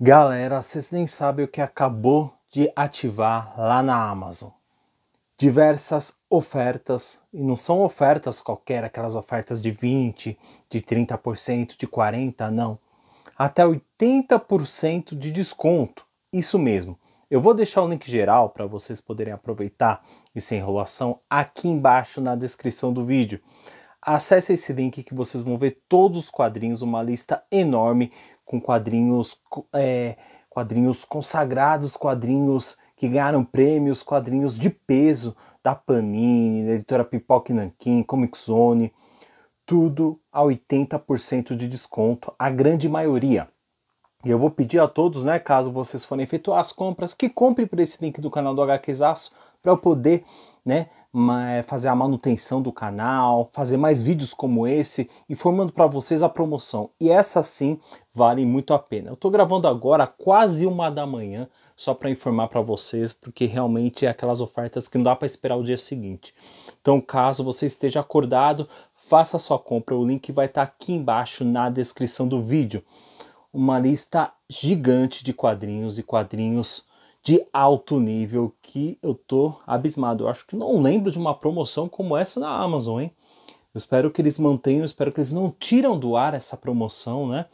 Galera, vocês nem sabem o que acabou de ativar lá na Amazon. Diversas ofertas, e não são ofertas qualquer, aquelas ofertas de 20%, de 30%, de 40%, não. Até 80% de desconto. Isso mesmo. Eu vou deixar o link geral para vocês poderem aproveitar e sem enrolação aqui embaixo na descrição do vídeo. Acesse esse link que vocês vão ver todos os quadrinhos, uma lista enorme com quadrinhos, é, quadrinhos consagrados, quadrinhos que ganharam prêmios, quadrinhos de peso da Panini, da editora Pipoca e Nanquim, Comic Zone, tudo a 80% de desconto, a grande maioria. E eu vou pedir a todos, né, caso vocês forem efetuar as compras, que compre por esse link do canal do HQzaço para eu poder, né, eh, fazer a manutenção do canal, fazer mais vídeos como esse, informando para vocês a promoção. E essa sim vale muito a pena. Eu estou gravando agora quase uma da manhã, só para informar para vocês, porque realmente é aquelas ofertas que não dá para esperar o dia seguinte. Então, caso você esteja acordado, faça sua compra. O link vai estar tá aqui embaixo na descrição do vídeo. Uma lista gigante de quadrinhos e quadrinhos de alto nível que eu tô abismado. Eu acho que não lembro de uma promoção como essa na Amazon, hein? Eu espero que eles mantenham, espero que eles não tiram do ar essa promoção, né?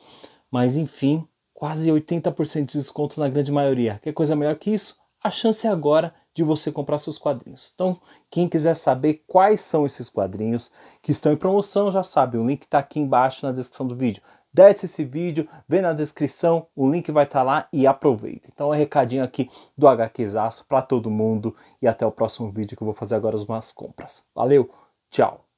Mas enfim, quase 80% de desconto na grande maioria. Que coisa melhor que isso? A chance é agora de você comprar seus quadrinhos. Então, quem quiser saber quais são esses quadrinhos que estão em promoção, já sabe, o link está aqui embaixo na descrição do vídeo desce esse vídeo, vê na descrição, o link vai estar tá lá e aproveita. Então é um recadinho aqui do HQzaço para todo mundo e até o próximo vídeo que eu vou fazer agora as minhas compras. Valeu, tchau!